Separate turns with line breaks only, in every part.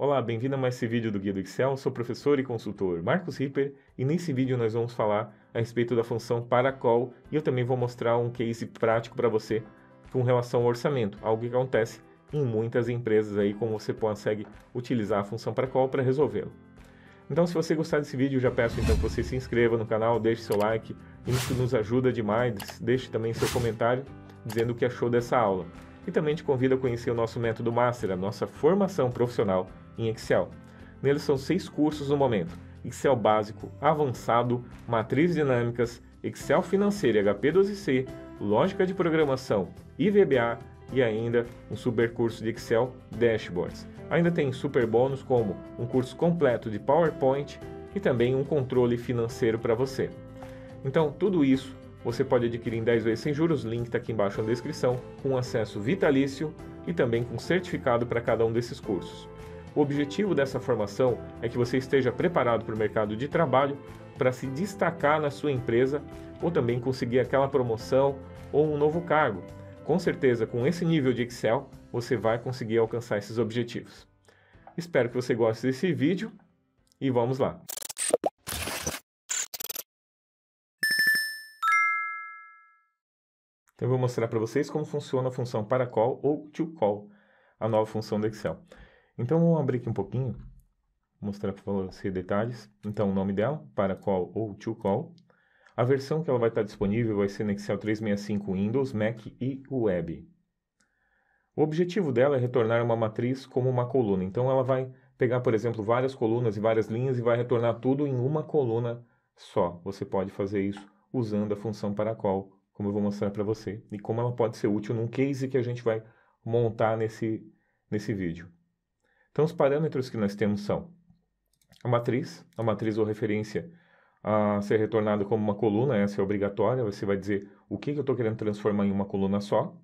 Olá, bem-vindo a mais esse vídeo do Guia do Excel, sou professor e consultor Marcos Ripper e nesse vídeo nós vamos falar a respeito da função para call e eu também vou mostrar um case prático para você com relação ao orçamento, algo que acontece em muitas empresas aí, como você consegue utilizar a função para call para resolvê-lo. Então, se você gostar desse vídeo, já peço então que você se inscreva no canal, deixe seu like, isso nos ajuda demais, deixe também seu comentário dizendo o que achou dessa aula. E também te convido a conhecer o nosso método Master, a nossa formação profissional, em Excel. Neles são seis cursos no momento: Excel básico, avançado, matrizes dinâmicas, Excel financeiro e HP12C, lógica de programação, IVBA e ainda um super curso de Excel Dashboards. Ainda tem super bônus como um curso completo de PowerPoint e também um controle financeiro para você. Então, tudo isso você pode adquirir em 10 vezes sem juros, link está aqui embaixo na descrição, com acesso vitalício e também com certificado para cada um desses cursos. O objetivo dessa formação é que você esteja preparado para o mercado de trabalho para se destacar na sua empresa ou também conseguir aquela promoção ou um novo cargo. Com certeza, com esse nível de Excel, você vai conseguir alcançar esses objetivos. Espero que você goste desse vídeo e vamos lá! Então, eu vou mostrar para vocês como funciona a função para call ou to call, a nova função do Excel. Então vamos abrir aqui um pouquinho, mostrar para você detalhes. Então o nome dela, para call ou to call. A versão que ela vai estar disponível vai ser no Excel 365 Windows, Mac e Web. O objetivo dela é retornar uma matriz como uma coluna. Então ela vai pegar, por exemplo, várias colunas e várias linhas e vai retornar tudo em uma coluna só. Você pode fazer isso usando a função para call, como eu vou mostrar para você, e como ela pode ser útil num case que a gente vai montar nesse, nesse vídeo. Então, os parâmetros que nós temos são a matriz, a matriz ou referência a ser retornada como uma coluna, essa é obrigatória, você vai dizer o que, eu estou querendo transformar em uma coluna só.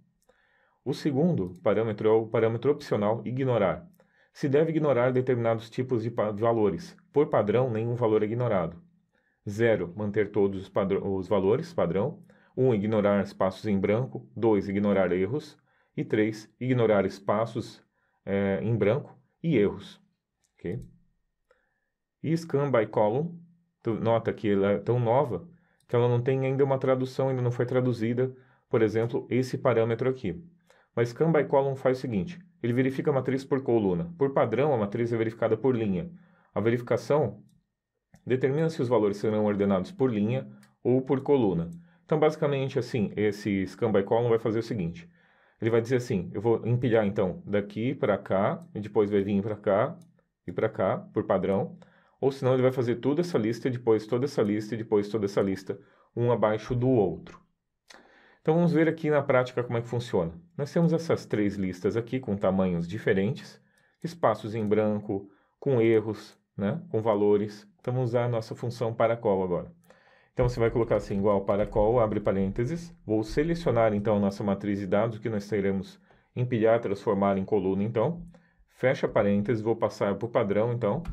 O segundo parâmetro é o parâmetro opcional, ignorar. Se deve ignorar determinados tipos de valores. Por padrão, nenhum valor é ignorado. 0. Manter todos os, os valores, padrão. 1. Um, ignorar espaços em branco. 2. Ignorar erros. E 3. Ignorar espaços é, em branco e erros. Okay? E Scan by Column, tu nota que ela é tão nova que ela não tem ainda uma tradução, ainda não foi traduzida, por exemplo, esse parâmetro aqui. Mas Scan by Column faz o seguinte, ele verifica a matriz por coluna. Por padrão, a matriz é verificada por linha. A verificação determina se os valores serão ordenados por linha ou por coluna. Então, basicamente, assim, esse Scan by Column vai fazer o seguinte ele vai dizer assim: eu vou empilhar então daqui para cá, e depois vai vir para cá e para cá, por padrão. Ou senão ele vai fazer toda essa lista, depois toda essa lista, depois toda essa lista, um abaixo do outro. Então vamos ver aqui na prática como é que funciona. Nós temos essas três listas aqui com tamanhos diferentes, espaços em branco, com erros, né, com valores. Então vamos usar a nossa função para qual agora? Então você vai colocar assim, igual para qual, abre parênteses, vou selecionar então a nossa matriz de dados que nós teremos empilhar, transformar em coluna então, fecha parênteses, vou passar para o padrão então,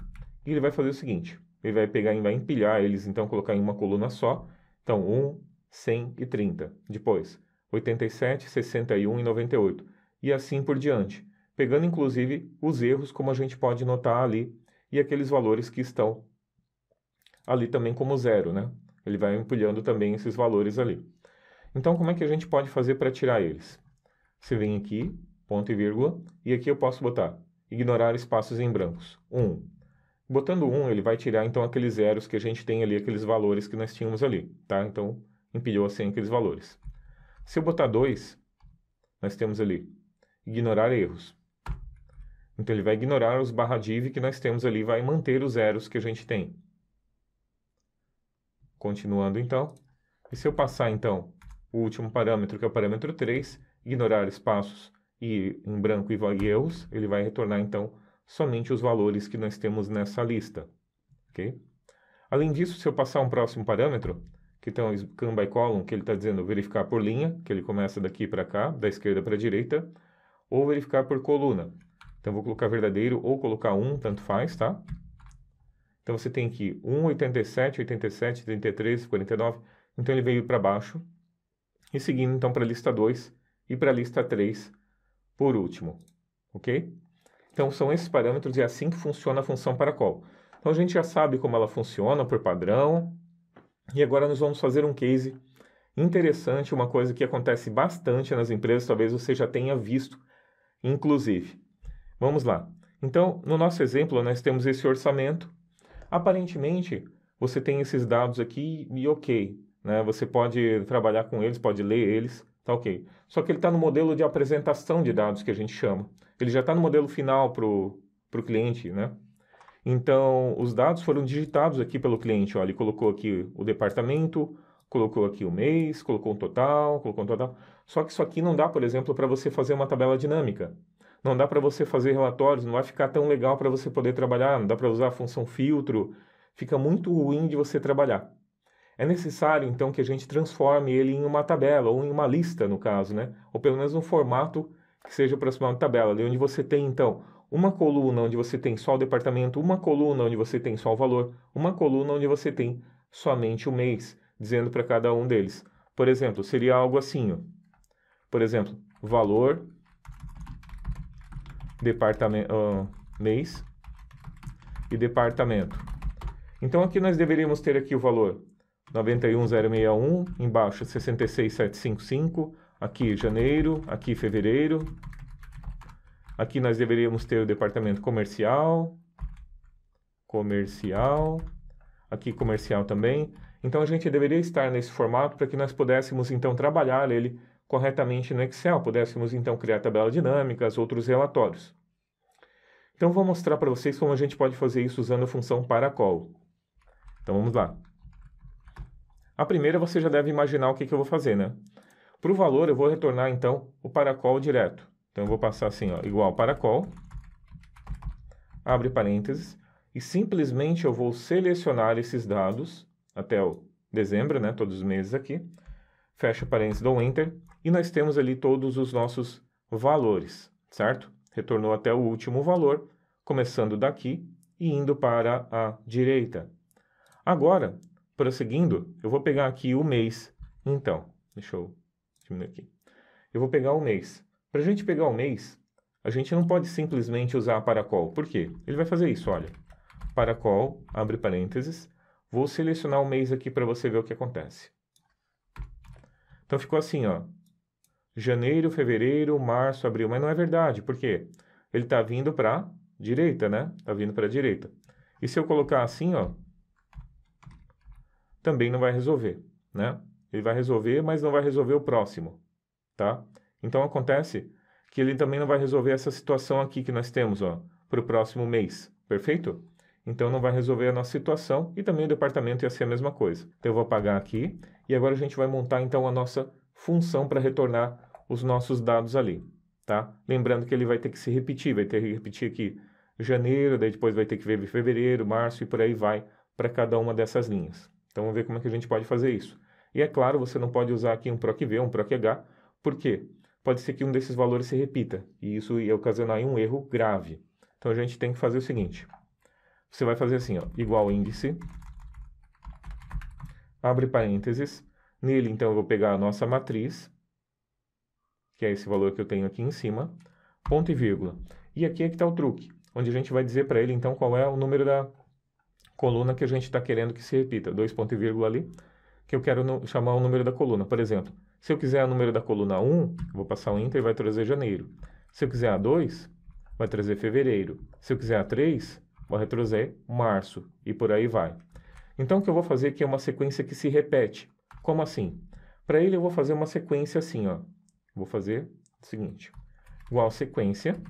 e ele vai fazer o seguinte, ele vai pegar e vai empilhar eles então, colocar em uma coluna só, então 1, 100 e 30, depois 87, 61 e 98, e assim por diante, pegando inclusive os erros como a gente pode notar ali, e aqueles valores que estão ali também como zero, né? Ele vai empilhando também esses valores ali. Então, como é que a gente pode fazer para tirar eles? Você vem aqui, ponto e vírgula, e aqui eu posso botar ignorar espaços em brancos. 1. Um. Botando 1, um, ele vai tirar então aqueles zeros que a gente tem ali, aqueles valores que nós tínhamos ali, tá? Então, empilhou assim aqueles valores. Se eu botar 2, nós temos ali ignorar erros. Então, ele vai ignorar os barra div que nós temos ali, vai manter os zeros que a gente tem. Continuando então. E se eu passar então o último parâmetro, que é o parâmetro 3, ignorar espaços e em branco e var erros, ele vai retornar então somente os valores que nós temos nessa lista. ok? Além disso, se eu passar um próximo parâmetro, que então é o scan by column, que ele está dizendo verificar por linha, que ele começa daqui para cá, da esquerda para a direita, ou verificar por coluna. Então, vou colocar verdadeiro ou colocar 1, um, tanto faz, tá? Então você tem aqui 1, 87, 87, 33, 49. Então ele veio para baixo. E seguindo então para a lista 2 e para a lista 3 por último. Ok? Então são esses parâmetros e é assim que funciona a função para col. Então a gente já sabe como ela funciona por padrão. E agora nós vamos fazer um case interessante, uma coisa que acontece bastante nas empresas, talvez você já tenha visto, inclusive. Vamos lá. Então, no nosso exemplo, nós temos esse orçamento Aparentemente, você tem esses dados aqui e ok, né? Você pode trabalhar com eles, pode ler eles, tá ok. Só que ele está no modelo de apresentação de dados que a gente chama. Ele já está no modelo final para o cliente, né? Então, os dados foram digitados aqui pelo cliente, ó, ele colocou aqui o departamento, colocou aqui o mês, colocou um total, colocou um total. Só que isso aqui não dá, por exemplo, para você fazer uma tabela dinâmica não dá para você fazer relatórios, não vai ficar tão legal para você poder trabalhar, não dá para usar a função filtro, fica muito ruim de você trabalhar. É necessário então que a gente transforme ele em uma tabela ou em uma lista, no caso, né? Ou pelo menos um formato que seja aproximado de tabela, ali onde você tem então uma coluna onde você tem só o departamento, uma coluna onde você tem só o valor, uma coluna onde você tem somente o mês, dizendo para cada um deles. Por exemplo, seria algo assim, ó. Por exemplo, valor departamento, uh, mês e departamento. Então aqui nós deveríamos ter aqui o valor 91061, embaixo 66755, aqui janeiro, aqui fevereiro. Aqui nós deveríamos ter o departamento comercial, comercial, aqui comercial também. Então a gente deveria estar nesse formato para que nós pudéssemos então trabalhar ele corretamente no Excel, pudéssemos então criar tabelas dinâmicas, outros relatórios. Então vou mostrar para vocês como a gente pode fazer isso usando a função para call. Então vamos lá. A primeira você já deve imaginar o que, que eu vou fazer, né? Para o valor eu vou retornar então o para call direto. Então eu vou passar assim, ó, igual para call, abre parênteses, e simplesmente eu vou selecionar esses dados até o dezembro, né, todos os meses aqui, fecha parênteses, dou enter, e nós temos ali todos os nossos valores, certo? Retornou até o último valor, começando daqui e indo para a direita. Agora, prosseguindo, eu vou pegar aqui o mês. Então, deixa eu diminuir aqui. Eu vou pegar o mês. Para a gente pegar o mês, a gente não pode simplesmente usar paracol. Por quê? Ele vai fazer isso, olha. Paracol, abre parênteses. Vou selecionar o mês aqui para você ver o que acontece. Então ficou assim, ó janeiro, fevereiro, março, abril. Mas não é verdade, por quê? Ele está vindo para direita, né? Está vindo para direita. E se eu colocar assim, ó, também não vai resolver, né? Ele vai resolver, mas não vai resolver o próximo, tá? Então acontece que ele também não vai resolver essa situação aqui que nós temos, ó, para o próximo mês, perfeito? Então não vai resolver a nossa situação e também o departamento ia ser a mesma coisa. Então eu vou apagar aqui e agora a gente vai montar então a nossa função para retornar os nossos dados ali, tá? Lembrando que ele vai ter que se repetir, vai ter que repetir aqui janeiro, daí depois vai ter que ver fevereiro, março e por aí vai para cada uma dessas linhas. Então vamos ver como é que a gente pode fazer isso. E é claro, você não pode usar aqui um PROC-V, um PROC-H, por quê? Pode ser que um desses valores se repita, e isso ia ocasionar um erro grave. Então a gente tem que fazer o seguinte. Você vai fazer assim, ó, igual índice, abre parênteses, Nele, então, eu vou pegar a nossa matriz, que é esse valor que eu tenho aqui em cima, ponto e vírgula. E aqui é que está o truque, onde a gente vai dizer para ele, então, qual é o número da coluna que a gente está querendo que se repita. Dois ponto e vírgula ali, que eu quero chamar o número da coluna. Por exemplo, se eu quiser o número da coluna 1, vou passar o enter e vai trazer janeiro. Se eu quiser a 2, vai trazer fevereiro. Se eu quiser a 3, vai retrazer março. E por aí vai. Então, o que eu vou fazer aqui é uma sequência que se repete. Como assim? Para ele, eu vou fazer uma sequência assim, ó. Vou fazer o seguinte. Igual sequência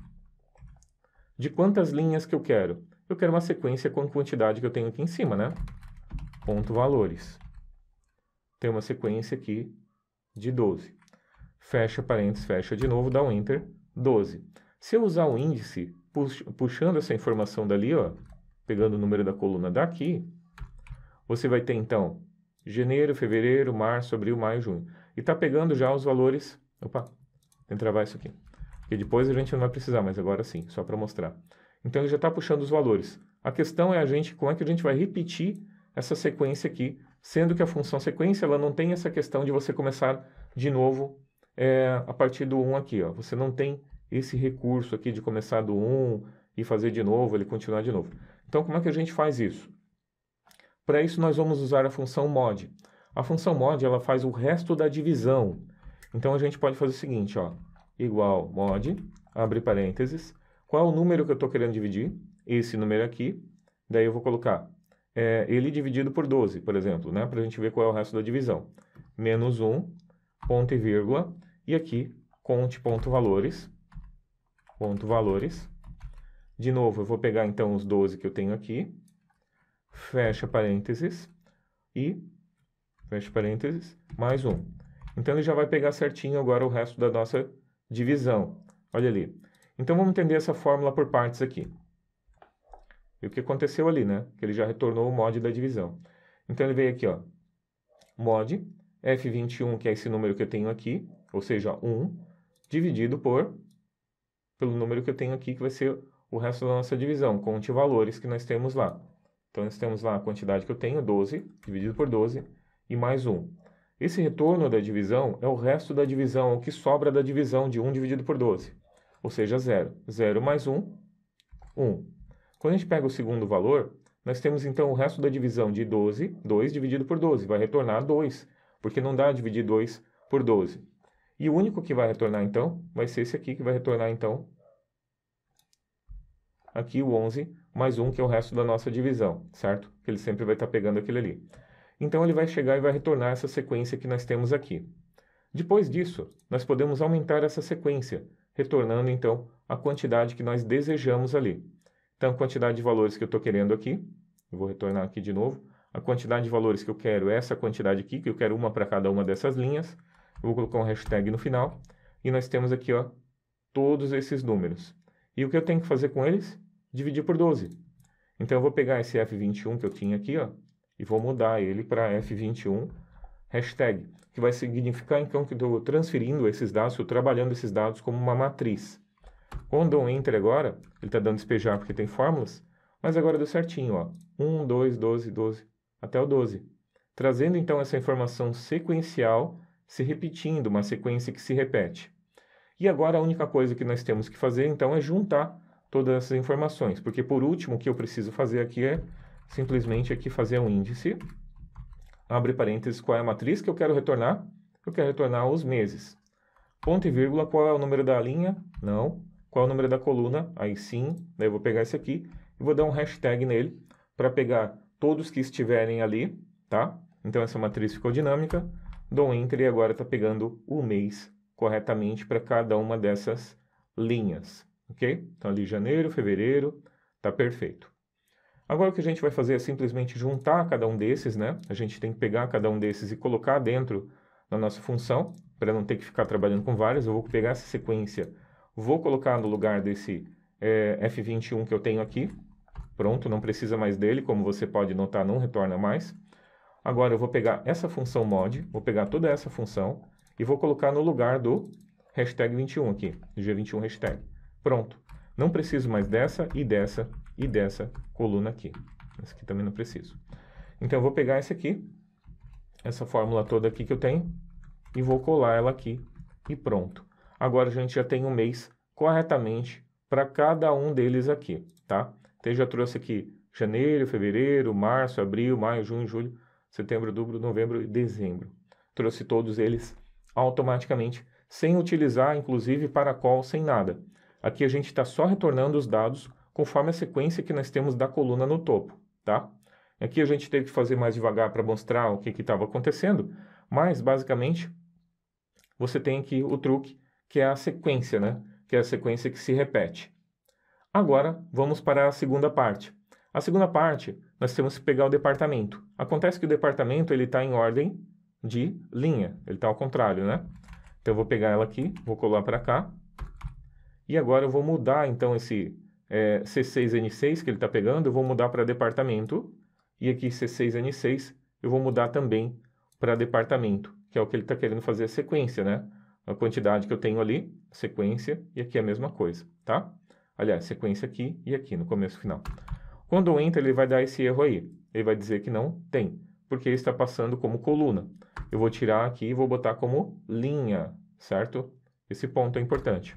de quantas linhas que eu quero. Eu quero uma sequência com a quantidade que eu tenho aqui em cima, né? Ponto valores. Tem uma sequência aqui de 12. Fecha parênteses, fecha de novo, dá um Enter, 12. Se eu usar o índice, puxando essa informação dali, ó, pegando o número da coluna daqui, você vai ter, então, Janeiro, fevereiro, março, abril, maio, junho. E tá pegando já os valores. Opa, tem que travar isso aqui. Porque depois a gente não vai precisar, mas agora sim, só para mostrar. Então ele já está puxando os valores. A questão é a gente, como é que a gente vai repetir essa sequência aqui, sendo que a função sequência ela não tem essa questão de você começar de novo é, a partir do 1 aqui. Ó. Você não tem esse recurso aqui de começar do 1 e fazer de novo, ele continuar de novo. Então, como é que a gente faz isso? Para isso, nós vamos usar a função mod. A função mod ela faz o resto da divisão. Então, a gente pode fazer o seguinte, ó, igual mod, abre parênteses, qual é o número que eu estou querendo dividir? Esse número aqui, daí eu vou colocar é, ele dividido por 12, por exemplo, né? para a gente ver qual é o resto da divisão. Menos 1, ponto e vírgula, e aqui, conte ponto valores, ponto valores. De novo, eu vou pegar então os 12 que eu tenho aqui, fecha parênteses e fecha parênteses, mais um. Então ele já vai pegar certinho agora o resto da nossa divisão. Olha ali. Então vamos entender essa fórmula por partes aqui. E o que aconteceu ali, né? Que ele já retornou o mod da divisão. Então ele veio aqui, ó. Mod F21, que é esse número que eu tenho aqui, ou seja, 1, dividido por pelo número que eu tenho aqui, que vai ser o resto da nossa divisão, conte valores que nós temos lá. Então, nós temos lá a quantidade que eu tenho, 12, dividido por 12, e mais 1. Esse retorno da divisão é o resto da divisão, o que sobra da divisão de 1 dividido por 12, ou seja, 0. 0 mais 1, 1. Quando a gente pega o segundo valor, nós temos então o resto da divisão de 12, 2 dividido por 12, vai retornar 2, porque não dá dividir 2 por 12. E o único que vai retornar então vai ser esse aqui que vai retornar então aqui o 11 mais um que é o resto da nossa divisão, certo? Que ele sempre vai estar tá pegando aquele ali. Então ele vai chegar e vai retornar essa sequência que nós temos aqui. Depois disso, nós podemos aumentar essa sequência, retornando então a quantidade que nós desejamos ali. Então, a quantidade de valores que eu estou querendo aqui, vou retornar aqui de novo, a quantidade de valores que eu quero é essa quantidade aqui, que eu quero uma para cada uma dessas linhas, eu vou colocar um hashtag no final, e nós temos aqui ó, todos esses números. E o que eu tenho que fazer com eles? dividir por 12. Então eu vou pegar esse F21 que eu tinha aqui, ó, e vou mudar ele para F21 hashtag, que vai significar então que eu estou transferindo esses dados, estou trabalhando esses dados como uma matriz. Quando eu enter agora, ele está dando despejar porque tem fórmulas, mas agora deu certinho, ó, 1, 2, 12, 12, até o 12. Trazendo então essa informação sequencial se repetindo, uma sequência que se repete. E agora a única coisa que nós temos que fazer então é juntar todas essas informações, porque por último o que eu preciso fazer aqui é simplesmente aqui fazer um índice, abre parênteses qual é a matriz que eu quero retornar, eu quero retornar os meses. Ponto e vírgula, qual é o número da linha? Não. Qual é o número da coluna? Aí sim, daí eu vou pegar esse aqui e vou dar um hashtag nele para pegar todos que estiverem ali, tá? Então essa matriz ficou dinâmica, dou um enter e agora está pegando o mês corretamente para cada uma dessas linhas ok? Então ali janeiro, fevereiro, tá perfeito. Agora o que a gente vai fazer é simplesmente juntar cada um desses, né? A gente tem que pegar cada um desses e colocar dentro da nossa função, para não ter que ficar trabalhando com vários, eu vou pegar essa sequência, vou colocar no lugar desse é, eh, F21 que eu tenho aqui, pronto, não precisa mais dele, como você pode notar, não retorna mais. Agora eu vou pegar essa função mod, vou pegar toda essa função e vou colocar no lugar do hashtag 21 aqui, do G21 hashtag. Pronto. Não preciso mais dessa e dessa e dessa coluna aqui. Essa aqui também não preciso. Então, eu vou pegar essa aqui, essa fórmula toda aqui que eu tenho, e vou colar ela aqui e pronto. Agora, a gente já tem um mês corretamente para cada um deles aqui, tá? Então, eu já trouxe aqui janeiro, fevereiro, março, abril, maio, junho, julho, setembro, outubro, novembro e dezembro. Trouxe todos eles automaticamente, sem utilizar, inclusive, para call, sem nada. Aqui a gente está só retornando os dados conforme a sequência que nós temos da coluna no topo, tá? Aqui a gente teve que fazer mais devagar para mostrar o que estava acontecendo, mas basicamente você tem aqui o truque que é a sequência, né? Que é a sequência que se repete. Agora vamos para a segunda parte. A segunda parte nós temos que pegar o departamento. Acontece que o departamento ele está em ordem de linha, ele está ao contrário, né? Então eu vou pegar ela aqui, vou colar para cá e agora eu vou mudar então esse é, eh, C6N6 que ele está pegando, eu vou mudar para departamento. E aqui C6N6 eu vou mudar também para departamento, que é o que ele está querendo fazer a sequência, né? A quantidade que eu tenho ali, sequência, e aqui a mesma coisa, tá? Aliás, sequência aqui e aqui, no começo e final. Quando eu enter, ele vai dar esse erro aí. Ele vai dizer que não tem, porque ele está passando como coluna. Eu vou tirar aqui e vou botar como linha, certo? Esse ponto é importante.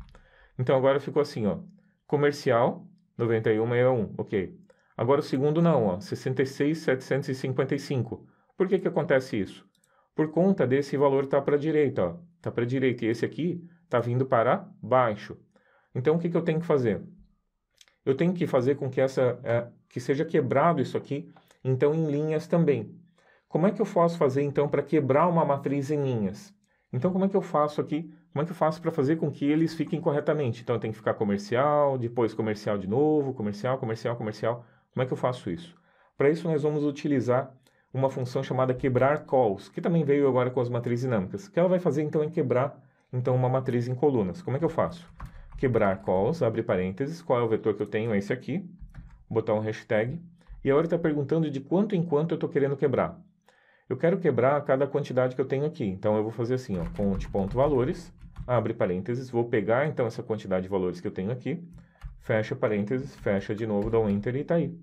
Então agora ficou assim, ó. Comercial, 91,61, ok. Agora o segundo não, ó, 66,755. Por que que acontece isso? Por conta desse valor tá para a direita, ó. Tá para a direita e esse aqui tá vindo para baixo. Então o que que eu tenho que fazer? Eu tenho que fazer com que essa é, que seja quebrado isso aqui, então em linhas também. Como é que eu posso fazer então para quebrar uma matriz em linhas? Então como é que eu faço aqui como é que eu faço para fazer com que eles fiquem corretamente? Então, eu tenho que ficar comercial, depois comercial de novo, comercial, comercial, comercial. Como é que eu faço isso? Para isso, nós vamos utilizar uma função chamada quebrar calls, que também veio agora com as matrizes dinâmicas, O que ela vai fazer, então, é quebrar então, uma matriz em colunas. Como é que eu faço? Quebrar calls, abre parênteses, qual é o vetor que eu tenho? É esse aqui. Vou botar um hashtag. E agora está perguntando de quanto em quanto eu estou querendo quebrar. Eu quero quebrar cada quantidade que eu tenho aqui. Então, eu vou fazer assim, ó, ponte.valores, tipo, ah, abre parênteses, vou pegar então essa quantidade de valores que eu tenho aqui, fecha parênteses, fecha de novo, dá um enter e está aí.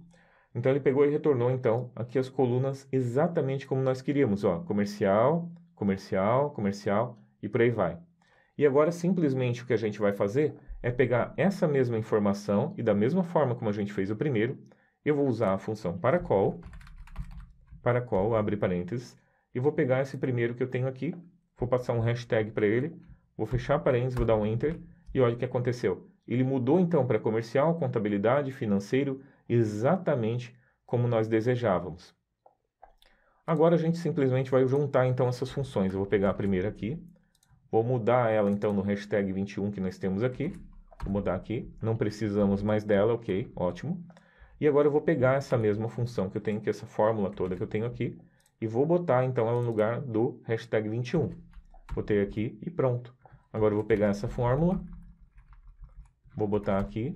Então ele pegou e retornou então aqui as colunas exatamente como nós queríamos, ó, comercial, comercial, comercial e por aí vai. E agora simplesmente o que a gente vai fazer é pegar essa mesma informação e da mesma forma como a gente fez o primeiro, eu vou usar a função para qual, para qual, abre parênteses, e vou pegar esse primeiro que eu tenho aqui, vou passar um hashtag para ele, Vou fechar parênteses, vou dar um Enter e olha o que aconteceu. Ele mudou então para comercial, contabilidade, financeiro, exatamente como nós desejávamos. Agora a gente simplesmente vai juntar então essas funções. Eu vou pegar a primeira aqui, vou mudar ela então no hashtag 21 que nós temos aqui. Vou mudar aqui, não precisamos mais dela, ok, ótimo. E agora eu vou pegar essa mesma função que eu tenho, que é essa fórmula toda que eu tenho aqui, e vou botar então ela no lugar do hashtag 21. Botei aqui e pronto. Agora eu vou pegar essa fórmula, vou botar aqui,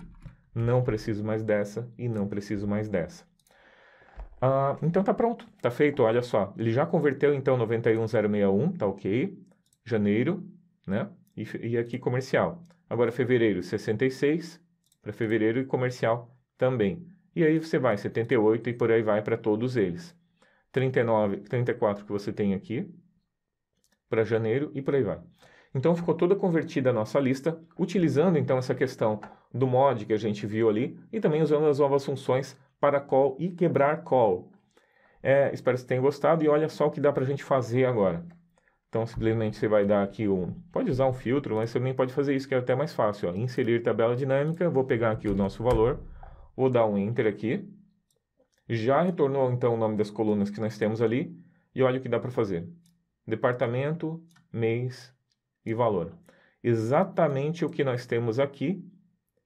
não preciso mais dessa e não preciso mais dessa. Ah, então tá pronto, tá feito, olha só. Ele já converteu então 91061, tá ok. Janeiro, né? E, e aqui comercial. Agora fevereiro 66 para fevereiro e comercial também. E aí você vai 78 e por aí vai para todos eles. 39, 34 que você tem aqui para janeiro e por aí vai. Então ficou toda convertida a nossa lista, utilizando então essa questão do mod que a gente viu ali e também usando as novas funções para call e quebrar call. É, espero que vocês tenham gostado e olha só o que dá para a gente fazer agora. Então simplesmente você vai dar aqui um, pode usar um filtro, mas você também pode fazer isso que é até mais fácil. Ó. Inserir tabela dinâmica, vou pegar aqui o nosso valor, vou dar um enter aqui, já retornou então o nome das colunas que nós temos ali e olha o que dá para fazer. Departamento, mês, e valor. Exatamente o que nós temos aqui,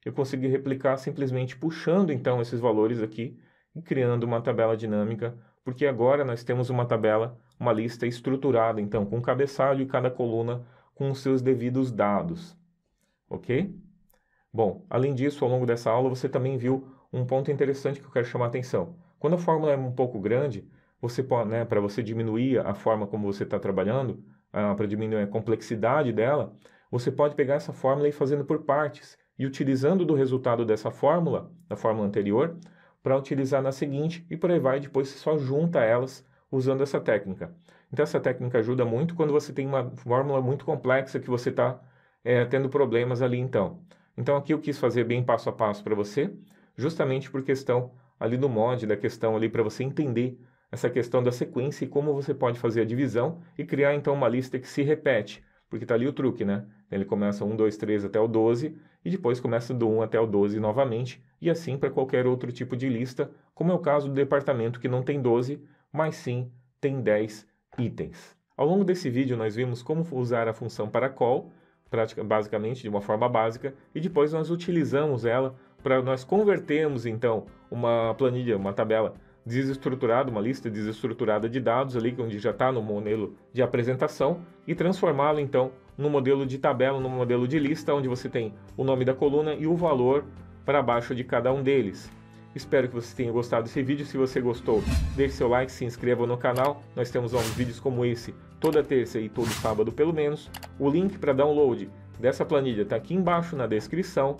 eu consegui replicar simplesmente puxando então esses valores aqui e criando uma tabela dinâmica, porque agora nós temos uma tabela, uma lista estruturada, então, com cabeçalho e cada coluna com os seus devidos dados. Ok? Bom, além disso, ao longo dessa aula você também viu um ponto interessante que eu quero chamar a atenção. Quando a fórmula é um pouco grande, você pode, né, para você diminuir a forma como você está trabalhando, ah, para diminuir a complexidade dela, você pode pegar essa fórmula e ir fazendo por partes e utilizando do resultado dessa fórmula, da fórmula anterior, para utilizar na seguinte e por aí vai, depois você só junta elas usando essa técnica. Então essa técnica ajuda muito quando você tem uma fórmula muito complexa que você está é, eh, tendo problemas ali então. Então aqui eu quis fazer bem passo a passo para você, justamente por questão ali do mod, da questão ali para você entender essa questão da sequência e como você pode fazer a divisão e criar então uma lista que se repete, porque está ali o truque, né? Ele começa 1, 2, 3 até o 12 e depois começa do 1 até o 12 novamente e assim para qualquer outro tipo de lista, como é o caso do departamento que não tem 12, mas sim tem 10 itens. Ao longo desse vídeo nós vimos como usar a função para call, prática, basicamente de uma forma básica, e depois nós utilizamos ela para nós convertermos então uma planilha, uma tabela desestruturada, uma lista desestruturada de dados ali, onde já está no modelo de apresentação, e transformá lo então no modelo de tabela, no modelo de lista, onde você tem o nome da coluna e o valor para baixo de cada um deles. Espero que você tenha gostado desse vídeo. Se você gostou, deixe seu like, se inscreva no canal. Nós temos ó, vídeos como esse toda terça e todo sábado, pelo menos. O link para download dessa planilha está aqui embaixo na descrição.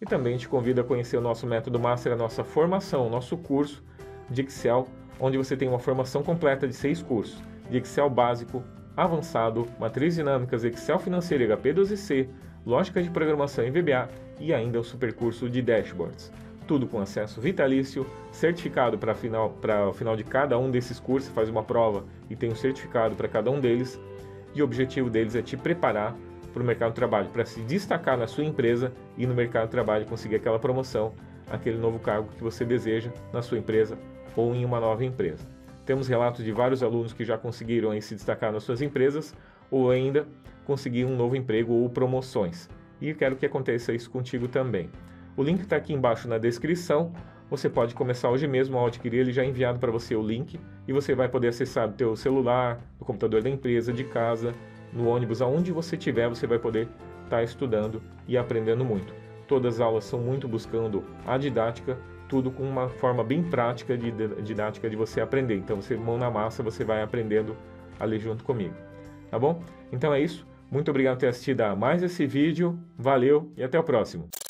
E também te convido a conhecer o nosso método Master, a nossa formação, o nosso curso de Excel, onde você tem uma formação completa de seis cursos, de Excel básico, avançado, matriz dinâmicas, Excel financeiro HP12C, lógica de programação em VBA e ainda o supercurso de dashboards. Tudo com acesso vitalício, certificado para final para o final de cada um desses cursos, faz uma prova e tem um certificado para cada um deles. E o objetivo deles é te preparar para o mercado de trabalho, para se destacar na sua empresa e no mercado de trabalho conseguir aquela promoção, aquele novo cargo que você deseja na sua empresa ou em uma nova empresa. Temos relatos de vários alunos que já conseguiram se destacar nas suas empresas ou ainda conseguir um novo emprego ou promoções. E quero que aconteça isso contigo também. O link está aqui embaixo na descrição. Você pode começar hoje mesmo a adquirir ele já é enviado para você o link e você vai poder acessar do teu celular, do computador da empresa, de casa, no ônibus, aonde você estiver, você vai poder estar tá estudando e aprendendo muito. Todas as aulas são muito buscando a didática tudo com uma forma bem prática de didática de você aprender. Então, você mão na massa, você vai aprendendo a ler junto comigo. Tá bom? Então é isso. Muito obrigado por ter assistido a mais esse vídeo. Valeu e até o próximo.